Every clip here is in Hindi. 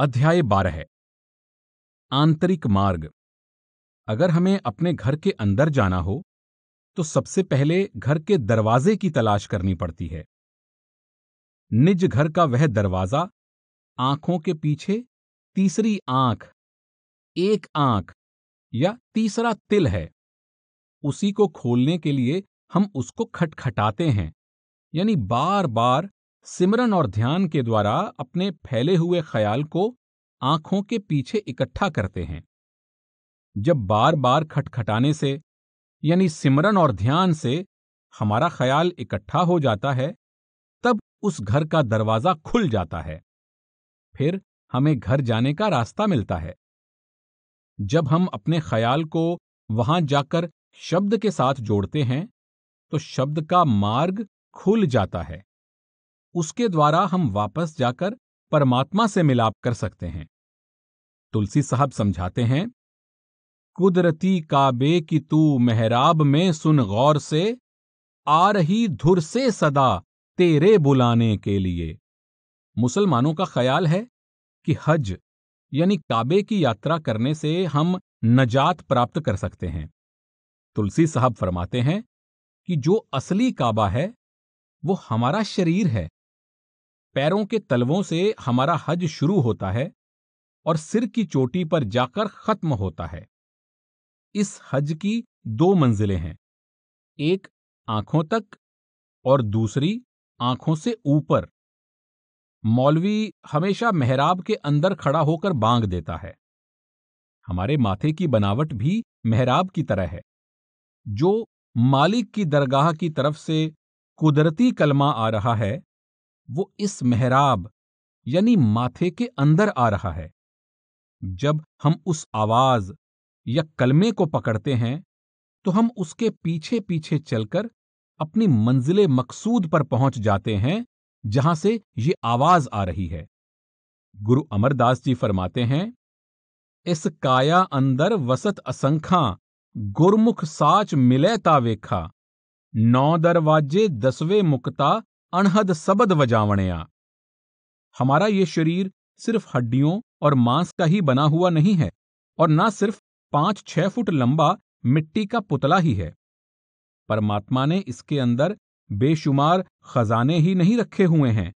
अध्याय बारह आंतरिक मार्ग अगर हमें अपने घर के अंदर जाना हो तो सबसे पहले घर के दरवाजे की तलाश करनी पड़ती है निज घर का वह दरवाजा आंखों के पीछे तीसरी आंख एक आंख या तीसरा तिल है उसी को खोलने के लिए हम उसको खटखटाते हैं यानी बार बार सिमरन और ध्यान के द्वारा अपने फैले हुए ख्याल को आंखों के पीछे इकट्ठा करते हैं जब बार बार खटखटाने से यानी सिमरन और ध्यान से हमारा ख्याल इकट्ठा हो जाता है तब उस घर का दरवाजा खुल जाता है फिर हमें घर जाने का रास्ता मिलता है जब हम अपने ख्याल को वहां जाकर शब्द के साथ जोड़ते हैं तो शब्द का मार्ग खुल जाता है उसके द्वारा हम वापस जाकर परमात्मा से मिलाप कर सकते हैं तुलसी साहब समझाते हैं कुदरती काबे की तू मेहराब में सुन गौर से आ रही धुर से सदा तेरे बुलाने के लिए मुसलमानों का ख्याल है कि हज यानी काबे की यात्रा करने से हम नजात प्राप्त कर सकते हैं तुलसी साहब फरमाते हैं कि जो असली काबा है वो हमारा शरीर है पैरों के तलवों से हमारा हज शुरू होता है और सिर की चोटी पर जाकर खत्म होता है इस हज की दो मंजिलें हैं एक आंखों तक और दूसरी आंखों से ऊपर मौलवी हमेशा मेहराब के अंदर खड़ा होकर बांग देता है हमारे माथे की बनावट भी मेहराब की तरह है जो मालिक की दरगाह की तरफ से कुदरती कलमा आ रहा है वो इस मेहराब यानी माथे के अंदर आ रहा है जब हम उस आवाज या कलमे को पकड़ते हैं तो हम उसके पीछे पीछे चलकर अपनी मंजिल मकसूद पर पहुंच जाते हैं जहां से ये आवाज आ रही है गुरु अमरदास जी फरमाते हैं इस काया अंदर वसत असंखा गुरमुख साच मिले तावेखा नौ दरवाजे दसवें मुक्ता अनहद सबद वजावणया हमारा ये शरीर सिर्फ हड्डियों और मांस का ही बना हुआ नहीं है और ना सिर्फ पांच छह फुट लंबा मिट्टी का पुतला ही है परमात्मा ने इसके अंदर बेशुमार खजाने ही नहीं रखे हुए हैं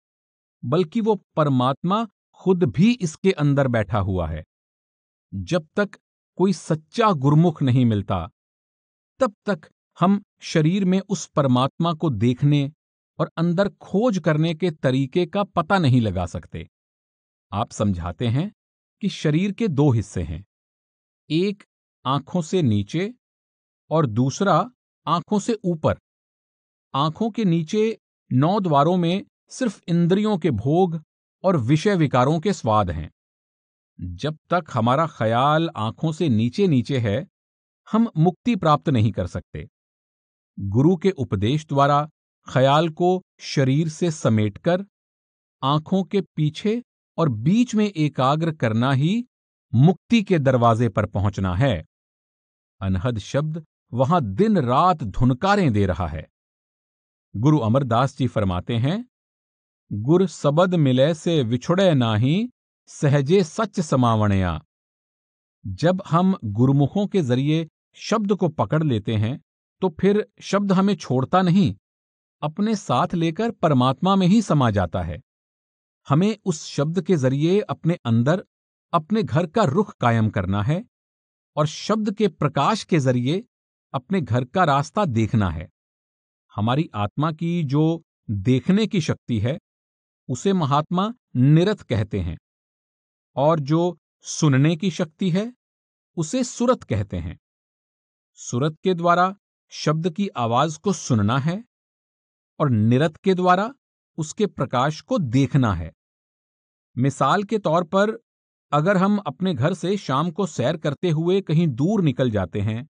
बल्कि वो परमात्मा खुद भी इसके अंदर बैठा हुआ है जब तक कोई सच्चा गुरमुख नहीं मिलता तब तक हम शरीर में उस परमात्मा को देखने और अंदर खोज करने के तरीके का पता नहीं लगा सकते आप समझाते हैं कि शरीर के दो हिस्से हैं एक आंखों से नीचे और दूसरा आंखों से ऊपर आंखों के नीचे नौ द्वारों में सिर्फ इंद्रियों के भोग और विषय विकारों के स्वाद हैं जब तक हमारा ख्याल आंखों से नीचे नीचे है हम मुक्ति प्राप्त नहीं कर सकते गुरु के उपदेश द्वारा ख्याल को शरीर से समेटकर आंखों के पीछे और बीच में एकाग्र करना ही मुक्ति के दरवाजे पर पहुंचना है अनहद शब्द वहां दिन रात धुनकारें दे रहा है गुरु अमरदास जी फरमाते हैं गुर सबद मिले से विछुड़े नाही सहजे सच समावणया जब हम गुरुमुखों के जरिए शब्द को पकड़ लेते हैं तो फिर शब्द हमें छोड़ता नहीं अपने साथ लेकर परमात्मा में ही समा जाता है हमें उस शब्द के जरिए अपने अंदर अपने घर का रुख कायम करना है और शब्द के प्रकाश के जरिए अपने घर का रास्ता देखना है हमारी आत्मा की जो देखने की शक्ति है उसे महात्मा निरत कहते हैं और जो सुनने की शक्ति है उसे सुरत कहते हैं सुरत के द्वारा शब्द की आवाज को सुनना है और निरत के द्वारा उसके प्रकाश को देखना है मिसाल के तौर पर अगर हम अपने घर से शाम को सैर करते हुए कहीं दूर निकल जाते हैं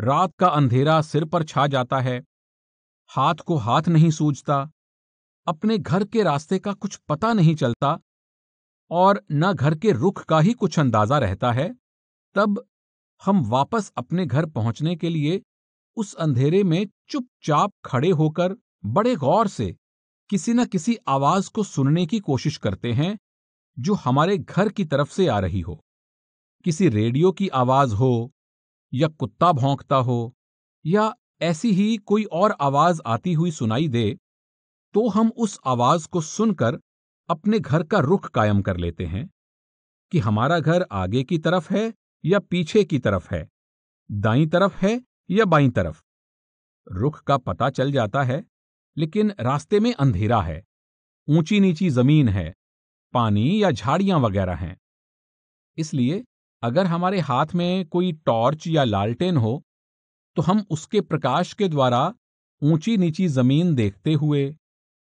रात का अंधेरा सिर पर छा जाता है हाथ को हाथ नहीं सूझता अपने घर के रास्ते का कुछ पता नहीं चलता और न घर के रुख का ही कुछ अंदाजा रहता है तब हम वापस अपने घर पहुंचने के लिए उस अंधेरे में चुपचाप खड़े होकर बड़े गौर से किसी न किसी आवाज को सुनने की कोशिश करते हैं जो हमारे घर की तरफ से आ रही हो किसी रेडियो की आवाज हो या कुत्ता भौंकता हो या ऐसी ही कोई और आवाज आती हुई सुनाई दे तो हम उस आवाज को सुनकर अपने घर का रुख कायम कर लेते हैं कि हमारा घर आगे की तरफ है या पीछे की तरफ है दाई तरफ है या बाई तरफ रुख का पता चल जाता है लेकिन रास्ते में अंधेरा है ऊंची नीची जमीन है पानी या झाड़ियां वगैरह हैं इसलिए अगर हमारे हाथ में कोई टॉर्च या लालटेन हो तो हम उसके प्रकाश के द्वारा ऊंची नीची जमीन देखते हुए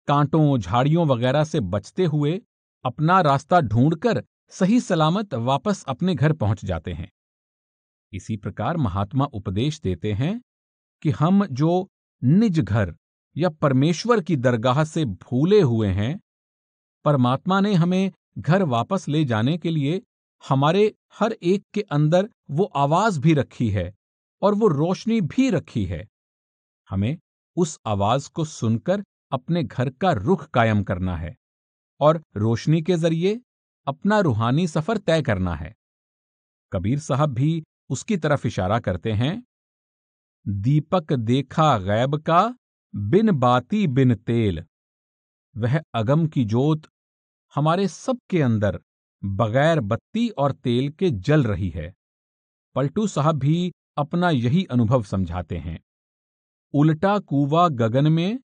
कांटों झाड़ियों वगैरह से बचते हुए अपना रास्ता ढूंढकर सही सलामत वापस अपने घर पहुंच जाते हैं इसी प्रकार महात्मा उपदेश देते हैं कि हम जो निज घर या परमेश्वर की दरगाह से भूले हुए हैं परमात्मा ने हमें घर वापस ले जाने के लिए हमारे हर एक के अंदर वो आवाज भी रखी है और वो रोशनी भी रखी है हमें उस आवाज को सुनकर अपने घर का रुख कायम करना है और रोशनी के जरिए अपना रूहानी सफर तय करना है कबीर साहब भी उसकी तरफ इशारा करते हैं दीपक देखा गैब का बिन बाती बिन तेल वह अगम की जोत हमारे सबके अंदर बगैर बत्ती और तेल के जल रही है पलटू साहब भी अपना यही अनुभव समझाते हैं उल्टा कुवा गगन में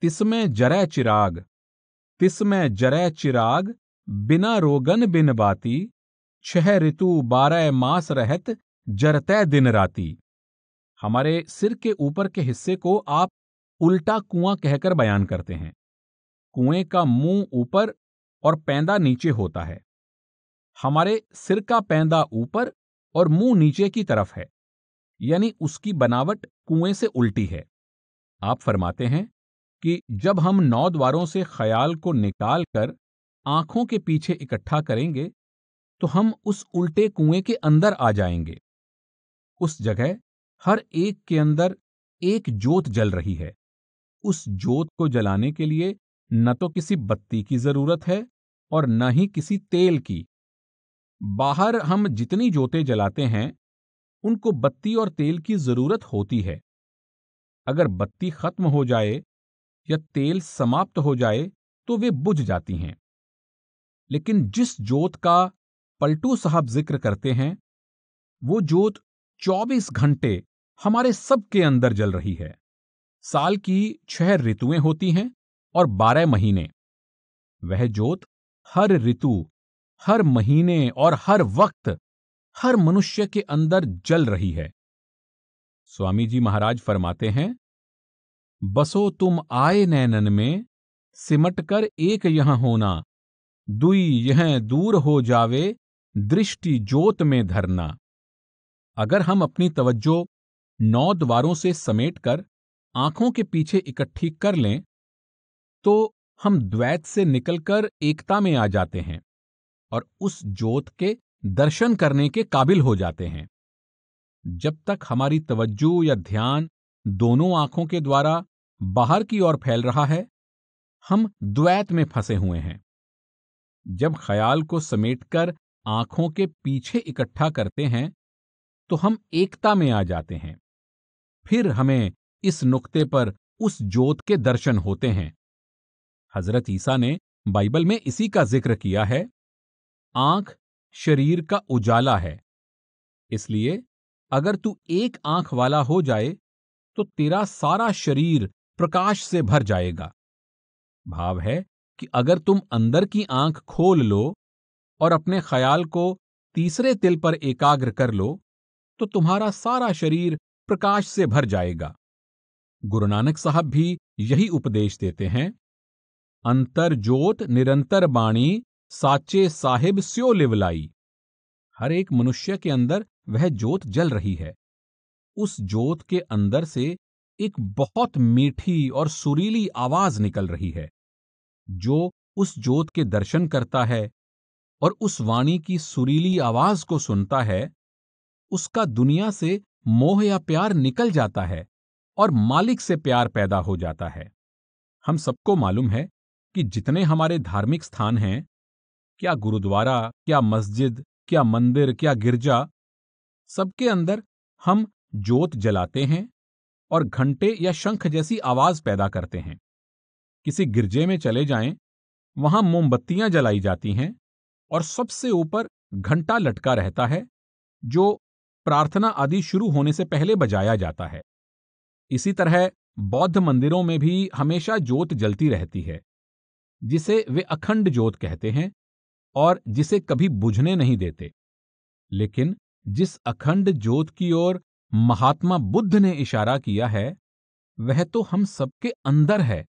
तिसमें जरै चिराग तिसमें जरै चिराग बिना रोगन बिन बाती छह ऋतु बारह मास रहत जरतै दिन राती हमारे सिर के ऊपर के हिस्से को आप उल्टा कुआं कहकर बयान करते हैं कुएं का मुंह ऊपर और पैंदा नीचे होता है हमारे सिर का पैंदा ऊपर और मुंह नीचे की तरफ है यानी उसकी बनावट कुएं से उल्टी है आप फरमाते हैं कि जब हम नौ द्वारों से ख्याल को निकाल कर आंखों के पीछे इकट्ठा करेंगे तो हम उस उल्टे कुएं के अंदर आ जाएंगे उस जगह हर एक के अंदर एक जोत जल रही है उस जोत को जलाने के लिए न तो किसी बत्ती की जरूरत है और न ही किसी तेल की बाहर हम जितनी जोतें जलाते हैं उनको बत्ती और तेल की जरूरत होती है अगर बत्ती खत्म हो जाए या तेल समाप्त हो जाए तो वे बुझ जाती हैं लेकिन जिस जोत का पलटू साहब जिक्र करते हैं वो जोत 24 घंटे हमारे सबके अंदर जल रही है साल की छह ऋतुएं होती हैं और बारह महीने वह जोत हर ऋतु हर महीने और हर वक्त हर मनुष्य के अंदर जल रही है स्वामी जी महाराज फरमाते हैं बसो तुम आए नैनन में सिमट कर एक यह होना दुई यह दूर हो जावे दृष्टि ज्योत में धरना अगर हम अपनी तवज्जो नौ द्वारों से समेटकर आंखों के पीछे इकट्ठी कर लें तो हम द्वैत से निकलकर एकता में आ जाते हैं और उस ज्योत के दर्शन करने के काबिल हो जाते हैं जब तक हमारी तवज्जो या ध्यान दोनों आंखों के द्वारा बाहर की ओर फैल रहा है हम द्वैत में फंसे हुए हैं जब ख्याल को समेटकर आंखों के पीछे इकट्ठा करते हैं तो हम एकता में आ जाते हैं फिर हमें इस नुक्ते पर उस जोत के दर्शन होते हैं हजरत ईसा ने बाइबल में इसी का जिक्र किया है आंख शरीर का उजाला है इसलिए अगर तू एक आंख वाला हो जाए तो तेरा सारा शरीर प्रकाश से भर जाएगा भाव है कि अगर तुम अंदर की आंख खोल लो और अपने ख्याल को तीसरे तिल पर एकाग्र कर लो तो तुम्हारा सारा शरीर प्रकाश से भर जाएगा गुरु नानक साहब भी यही उपदेश देते हैं अंतर जोत निरंतर बाणी साचे साहिब स्यो लिवलाई हर एक मनुष्य के अंदर वह जोत जल रही है उस जोत के अंदर से एक बहुत मीठी और सुरीली आवाज निकल रही है जो उस जोत के दर्शन करता है और उस वाणी की सुरीली आवाज को सुनता है उसका दुनिया से मोह या प्यार निकल जाता है और मालिक से प्यार पैदा हो जाता है हम सबको मालूम है कि जितने हमारे धार्मिक स्थान हैं क्या गुरुद्वारा क्या मस्जिद क्या मंदिर क्या गिरजा सबके अंदर हम जोत जलाते हैं और घंटे या शंख जैसी आवाज पैदा करते हैं किसी गिरजे में चले जाएं, वहां मोमबत्तियां जलाई जाती हैं और सबसे ऊपर घंटा लटका रहता है जो प्रार्थना आदि शुरू होने से पहले बजाया जाता है इसी तरह बौद्ध मंदिरों में भी हमेशा ज्योत जलती रहती है जिसे वे अखंड ज्योत कहते हैं और जिसे कभी बुझने नहीं देते लेकिन जिस अखंड ज्योत की ओर महात्मा बुद्ध ने इशारा किया है वह तो हम सबके अंदर है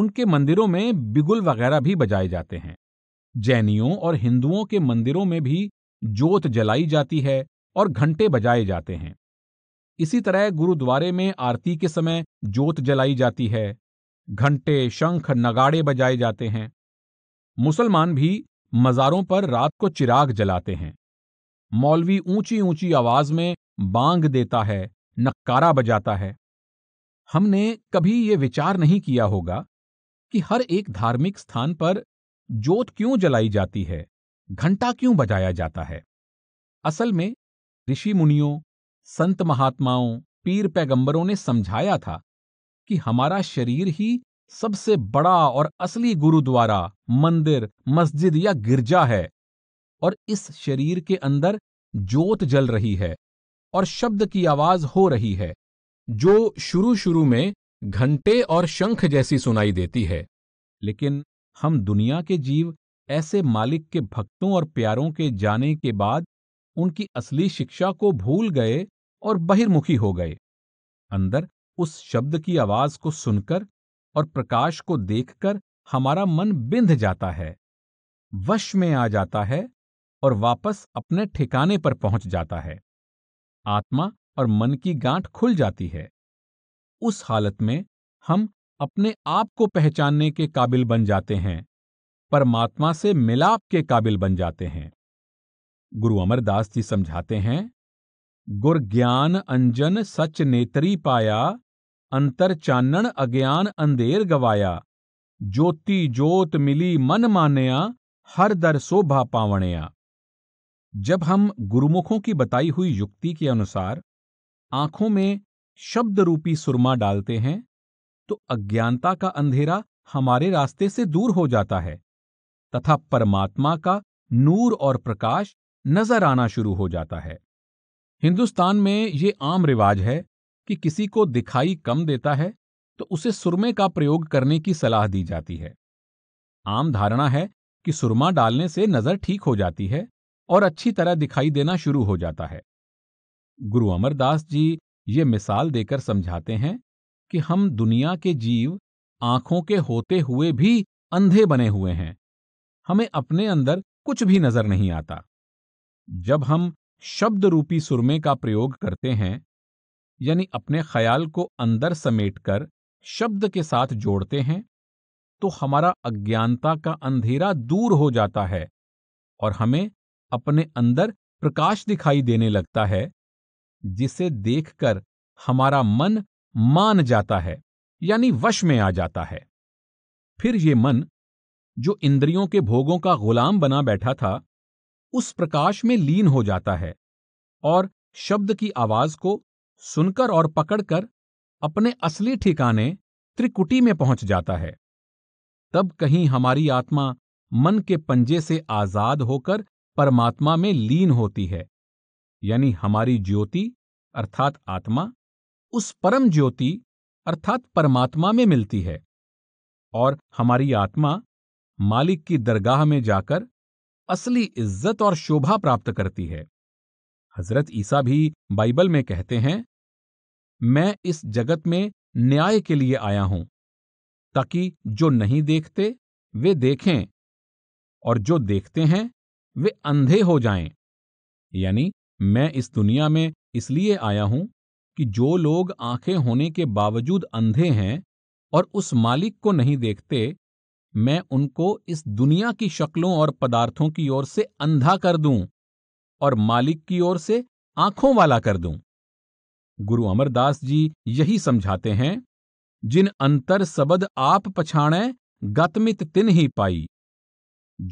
उनके मंदिरों में बिगुल वगैरह भी बजाए जाते हैं जैनियों और हिंदुओं के मंदिरों में भी ज्योत जलाई जाती है और घंटे बजाए जाते हैं इसी तरह गुरुद्वारे में आरती के समय जोत जलाई जाती है घंटे शंख नगाड़े बजाए जाते हैं मुसलमान भी मज़ारों पर रात को चिराग जलाते हैं मौलवी ऊंची ऊंची आवाज में बांग देता है नक्कारा बजाता है हमने कभी ये विचार नहीं किया होगा कि हर एक धार्मिक स्थान पर जोत क्यों जलाई जाती है घंटा क्यों बजाया जाता है असल में ऋषि मुनियों संत महात्माओं पीर पैगंबरों ने समझाया था कि हमारा शरीर ही सबसे बड़ा और असली गुरुद्वारा मंदिर मस्जिद या गिरजा है और इस शरीर के अंदर जोत जल रही है और शब्द की आवाज हो रही है जो शुरू शुरू में घंटे और शंख जैसी सुनाई देती है लेकिन हम दुनिया के जीव ऐसे मालिक के भक्तों और प्यारों के जाने के बाद उनकी असली शिक्षा को भूल गए और बहिर्मुखी हो गए अंदर उस शब्द की आवाज को सुनकर और प्रकाश को देखकर हमारा मन बिंध जाता है वश में आ जाता है और वापस अपने ठिकाने पर पहुंच जाता है आत्मा और मन की गांठ खुल जाती है उस हालत में हम अपने आप को पहचानने के काबिल बन जाते हैं परमात्मा से मिलाप के काबिल बन जाते हैं गुरु अमरदास जी समझाते हैं गुर ज्ञान अंजन सच नेत्री पाया अंतर चानण अज्ञान अंधेर गवाया ज्योति जोत मिली मन मानया हर दर शोभा पावणया जब हम गुरुमुखों की बताई हुई युक्ति के अनुसार आंखों में शब्द रूपी सुरमा डालते हैं तो अज्ञानता का अंधेरा हमारे रास्ते से दूर हो जाता है तथा परमात्मा का नूर और प्रकाश नजर आना शुरू हो जाता है हिंदुस्तान में ये आम रिवाज है कि किसी को दिखाई कम देता है तो उसे सुरमे का प्रयोग करने की सलाह दी जाती है आम धारणा है कि सुरमा डालने से नजर ठीक हो जाती है और अच्छी तरह दिखाई देना शुरू हो जाता है गुरु अमरदास जी ये मिसाल देकर समझाते हैं कि हम दुनिया के जीव आंखों के होते हुए भी अंधे बने हुए हैं हमें अपने अंदर कुछ भी नजर नहीं आता जब हम शब्द रूपी सुरमे का प्रयोग करते हैं यानी अपने ख्याल को अंदर समेटकर शब्द के साथ जोड़ते हैं तो हमारा अज्ञानता का अंधेरा दूर हो जाता है और हमें अपने अंदर प्रकाश दिखाई देने लगता है जिसे देखकर हमारा मन मान जाता है यानी वश में आ जाता है फिर ये मन जो इंद्रियों के भोगों का गुलाम बना बैठा था उस प्रकाश में लीन हो जाता है और शब्द की आवाज को सुनकर और पकड़कर अपने असली ठिकाने त्रिकुटी में पहुंच जाता है तब कहीं हमारी आत्मा मन के पंजे से आजाद होकर परमात्मा में लीन होती है यानी हमारी ज्योति अर्थात आत्मा उस परम ज्योति अर्थात परमात्मा में मिलती है और हमारी आत्मा मालिक की दरगाह में जाकर असली इज्जत और शोभा प्राप्त करती है हजरत ईसा भी बाइबल में कहते हैं मैं इस जगत में न्याय के लिए आया हूं ताकि जो नहीं देखते वे देखें और जो देखते हैं वे अंधे हो जाएं। यानी मैं इस दुनिया में इसलिए आया हूं कि जो लोग आंखें होने के बावजूद अंधे हैं और उस मालिक को नहीं देखते मैं उनको इस दुनिया की शक्लों और पदार्थों की ओर से अंधा कर दूं और मालिक की ओर से आंखों वाला कर दूं गुरु अमरदास जी यही समझाते हैं जिन अंतर सबद आप पछाणे गतमित तिन ही पाई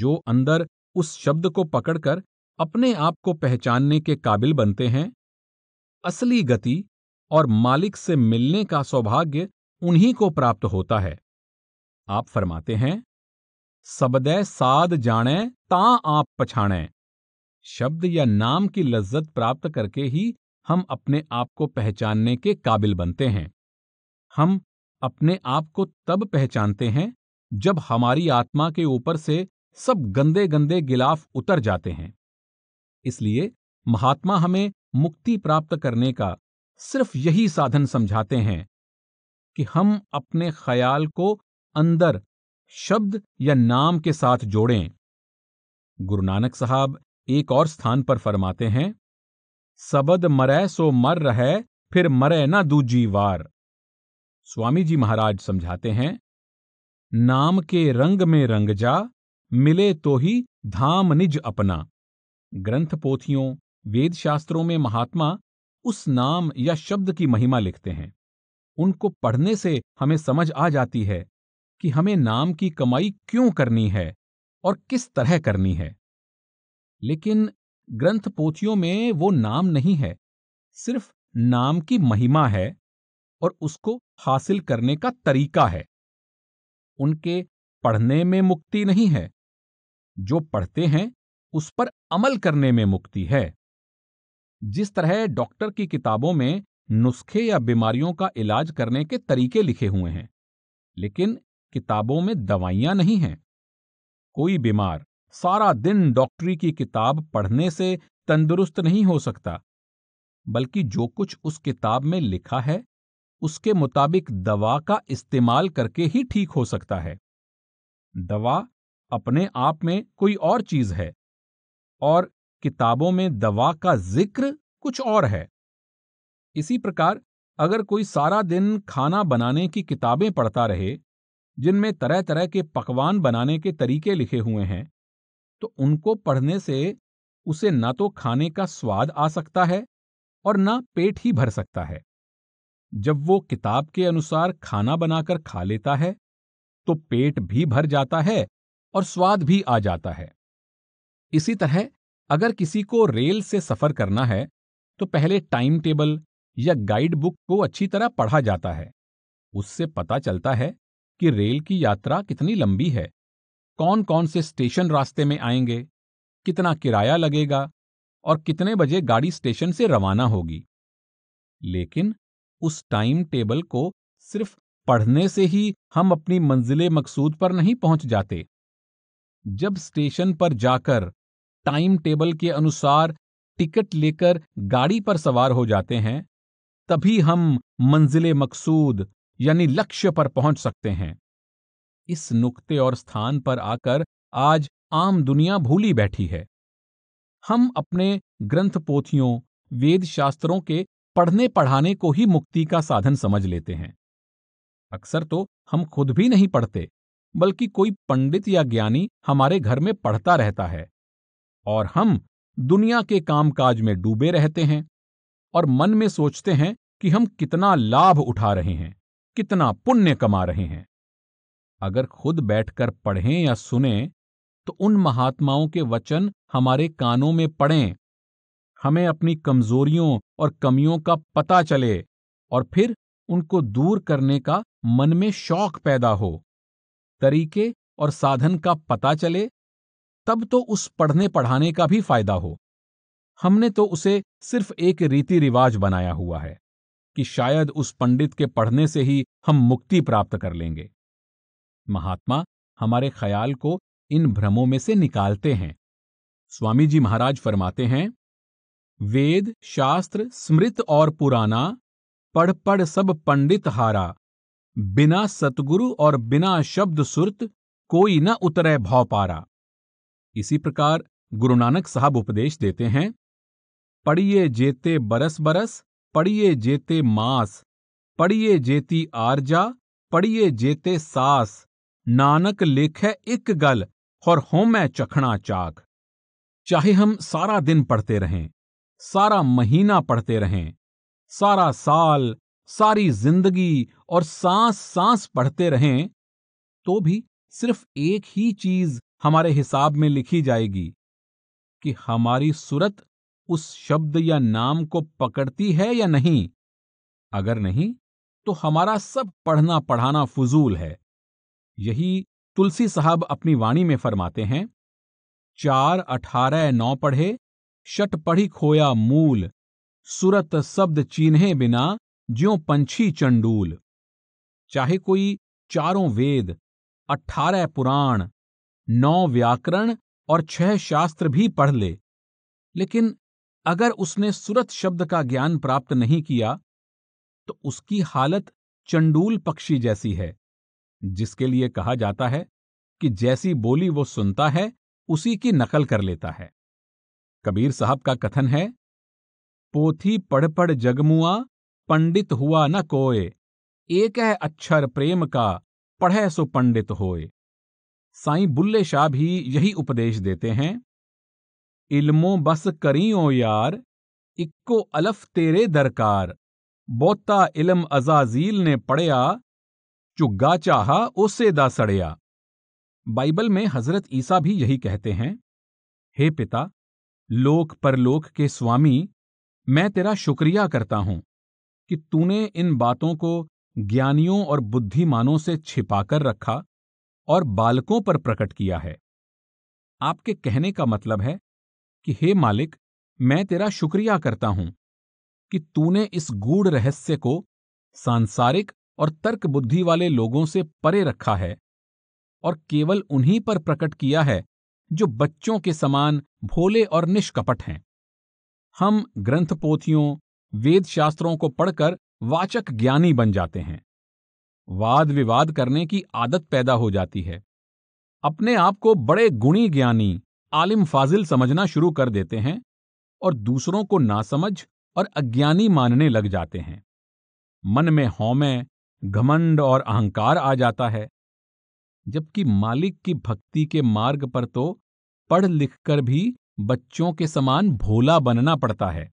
जो अंदर उस शब्द को पकड़कर अपने आप को पहचानने के काबिल बनते हैं असली गति और मालिक से मिलने का सौभाग्य उन्हीं को प्राप्त होता है आप फरमाते हैं सबदे साद जाने ता आप पछाणे शब्द या नाम की लज्जत प्राप्त करके ही हम अपने आप को पहचानने के काबिल बनते हैं हम अपने आप को तब पहचानते हैं जब हमारी आत्मा के ऊपर से सब गंदे गंदे गिलाफ उतर जाते हैं इसलिए महात्मा हमें मुक्ति प्राप्त करने का सिर्फ यही साधन समझाते हैं कि हम अपने ख्याल को अंदर शब्द या नाम के साथ जोड़ें गुरु नानक साहब एक और स्थान पर फरमाते हैं सबद मरै सो मर रहे फिर मरे ना दूजी वार स्वामी जी महाराज समझाते हैं नाम के रंग में रंग जा मिले तो ही धाम निज अपना ग्रंथ पोथियों वेद शास्त्रों में महात्मा उस नाम या शब्द की महिमा लिखते हैं उनको पढ़ने से हमें समझ आ जाती है कि हमें नाम की कमाई क्यों करनी है और किस तरह करनी है लेकिन ग्रंथ पोथियों में वो नाम नहीं है सिर्फ नाम की महिमा है और उसको हासिल करने का तरीका है उनके पढ़ने में मुक्ति नहीं है जो पढ़ते हैं उस पर अमल करने में मुक्ति है जिस तरह डॉक्टर की किताबों में नुस्खे या बीमारियों का इलाज करने के तरीके लिखे हुए हैं लेकिन किताबों में दवाइयां नहीं हैं कोई बीमार सारा दिन डॉक्टरी की किताब पढ़ने से तंदुरुस्त नहीं हो सकता बल्कि जो कुछ उस किताब में लिखा है उसके मुताबिक दवा का इस्तेमाल करके ही ठीक हो सकता है दवा अपने आप में कोई और चीज है और किताबों में दवा का जिक्र कुछ और है इसी प्रकार अगर कोई सारा दिन खाना बनाने की किताबें पढ़ता रहे जिनमें तरह तरह के पकवान बनाने के तरीके लिखे हुए हैं तो उनको पढ़ने से उसे ना तो खाने का स्वाद आ सकता है और ना पेट ही भर सकता है जब वो किताब के अनुसार खाना बनाकर खा लेता है तो पेट भी भर जाता है और स्वाद भी आ जाता है इसी तरह अगर किसी को रेल से सफर करना है तो पहले टाइम टेबल या गाइड बुक को अच्छी तरह पढ़ा जाता है उससे पता चलता है कि रेल की यात्रा कितनी लंबी है कौन कौन से स्टेशन रास्ते में आएंगे कितना किराया लगेगा और कितने बजे गाड़ी स्टेशन से रवाना होगी लेकिन उस टाइम टेबल को सिर्फ पढ़ने से ही हम अपनी मंजिल मकसूद पर नहीं पहुंच जाते जब स्टेशन पर जाकर टाइम टेबल के अनुसार टिकट लेकर गाड़ी पर सवार हो जाते हैं तभी हम मंजिल मकसूद यानी लक्ष्य पर पहुंच सकते हैं इस नुक्ते और स्थान पर आकर आज आम दुनिया भूली बैठी है हम अपने ग्रंथ पोथियों वेद शास्त्रों के पढ़ने पढ़ाने को ही मुक्ति का साधन समझ लेते हैं अक्सर तो हम खुद भी नहीं पढ़ते बल्कि कोई पंडित या ज्ञानी हमारे घर में पढ़ता रहता है और हम दुनिया के कामकाज में डूबे रहते हैं और मन में सोचते हैं कि हम कितना लाभ उठा रहे हैं कितना पुण्य कमा रहे हैं अगर खुद बैठकर पढ़ें या सुने तो उन महात्माओं के वचन हमारे कानों में पड़ें हमें अपनी कमजोरियों और कमियों का पता चले और फिर उनको दूर करने का मन में शौक पैदा हो तरीके और साधन का पता चले तब तो उस पढ़ने पढ़ाने का भी फायदा हो हमने तो उसे सिर्फ एक रीति रिवाज बनाया हुआ है कि शायद उस पंडित के पढ़ने से ही हम मुक्ति प्राप्त कर लेंगे महात्मा हमारे ख्याल को इन भ्रमों में से निकालते हैं स्वामी जी महाराज फरमाते हैं वेद शास्त्र स्मृत और पुराना पढ़ पढ़ सब पंडित हारा बिना सतगुरु और बिना शब्द सुरत कोई न उतरे भाव पारा इसी प्रकार गुरु नानक साहब उपदेश देते हैं पढ़िए जेते बरस बरस पढ़िए जेते मास पढ़िए जेती आरजा पढ़िए जेते सास नानक लेखे एक गल और होमै चखना चाक चाहे हम सारा दिन पढ़ते रहें सारा महीना पढ़ते रहें सारा साल सारी जिंदगी और सांस सांस पढ़ते रहें तो भी सिर्फ एक ही चीज हमारे हिसाब में लिखी जाएगी कि हमारी सूरत उस शब्द या नाम को पकड़ती है या नहीं अगर नहीं तो हमारा सब पढ़ना पढ़ाना फजूल है यही तुलसी साहब अपनी वाणी में फरमाते हैं चार अठारह नौ पढ़े शट पढ़ी खोया मूल सुरत शब्द चिन्हे बिना ज्यो पंछी चंडूल चाहे कोई चारों वेद अठारह पुराण नौ व्याकरण और छह शास्त्र भी पढ़ ले लेकिन अगर उसने सुरत शब्द का ज्ञान प्राप्त नहीं किया तो उसकी हालत चंडूल पक्षी जैसी है जिसके लिए कहा जाता है कि जैसी बोली वो सुनता है उसी की नकल कर लेता है कबीर साहब का कथन है पोथी पढ़ पढ़ जगमुआ पंडित हुआ न कोय एक है अक्षर प्रेम का पढ़े सो पंडित होए साईं बुल्ले शाह भी यही उपदेश देते हैं इल्मो बस ओ यार इक्को अलफ तेरे दरकार बोता इलम अजाजील ने पढ़या चुग्गा चाहा उसे दा सड़या बाइबल में हजरत ईसा भी यही कहते हैं हे पिता लोक परलोक के स्वामी मैं तेरा शुक्रिया करता हूं कि तूने इन बातों को ज्ञानियों और बुद्धिमानों से छिपाकर रखा और बालकों पर प्रकट किया है आपके कहने का मतलब है कि हे मालिक मैं तेरा शुक्रिया करता हूं कि तूने इस गूढ़ रहस्य को सांसारिक और तर्क बुद्धि वाले लोगों से परे रखा है और केवल उन्हीं पर प्रकट किया है जो बच्चों के समान भोले और निष्कपट हैं हम ग्रंथ पोथियों वेद शास्त्रों को पढ़कर वाचक ज्ञानी बन जाते हैं वाद विवाद करने की आदत पैदा हो जाती है अपने आप को बड़े गुणी ज्ञानी आलिम फाजिल समझना शुरू कर देते हैं और दूसरों को नासमझ और अज्ञानी मानने लग जाते हैं मन में हौमे घमंड और अहंकार आ जाता है जबकि मालिक की भक्ति के मार्ग पर तो पढ़ लिख कर भी बच्चों के समान भोला बनना पड़ता है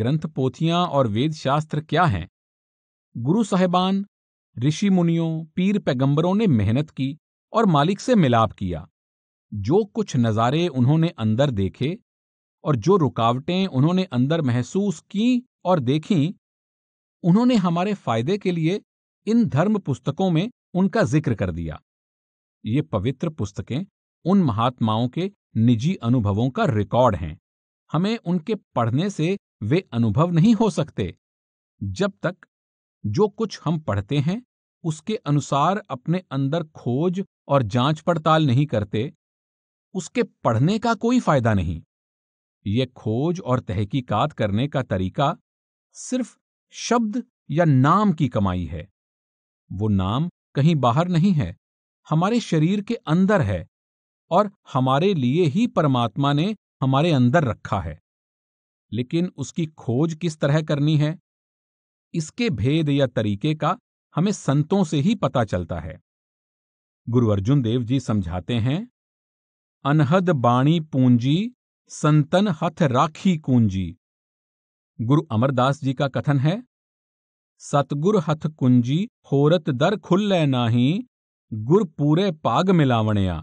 ग्रंथ पोथियां और वेद शास्त्र क्या हैं गुरु साहेबान ऋषि मुनियों पीर पैगंबरों ने मेहनत की और मालिक से मिलाप किया जो कुछ नज़ारे उन्होंने अंदर देखे और जो रुकावटें उन्होंने अंदर महसूस की और देखी उन्होंने हमारे फायदे के लिए इन धर्म पुस्तकों में उनका जिक्र कर दिया ये पवित्र पुस्तकें उन महात्माओं के निजी अनुभवों का रिकॉर्ड हैं हमें उनके पढ़ने से वे अनुभव नहीं हो सकते जब तक जो कुछ हम पढ़ते हैं उसके अनुसार अपने अंदर खोज और जांच पड़ताल नहीं करते उसके पढ़ने का कोई फायदा नहीं ये खोज और तहकीकात करने का तरीका सिर्फ शब्द या नाम की कमाई है वो नाम कहीं बाहर नहीं है हमारे शरीर के अंदर है और हमारे लिए ही परमात्मा ने हमारे अंदर रखा है लेकिन उसकी खोज किस तरह करनी है इसके भेद या तरीके का हमें संतों से ही पता चलता है गुरु अर्जुन देव जी समझाते हैं अनहद बाणी पूंजी संतन हथ राखी कुंजी गुरु अमरदास जी का कथन है सतगुर हथ कुंजी होरत दर खुल्लै नाही गुर पूरे पाग मिलावणया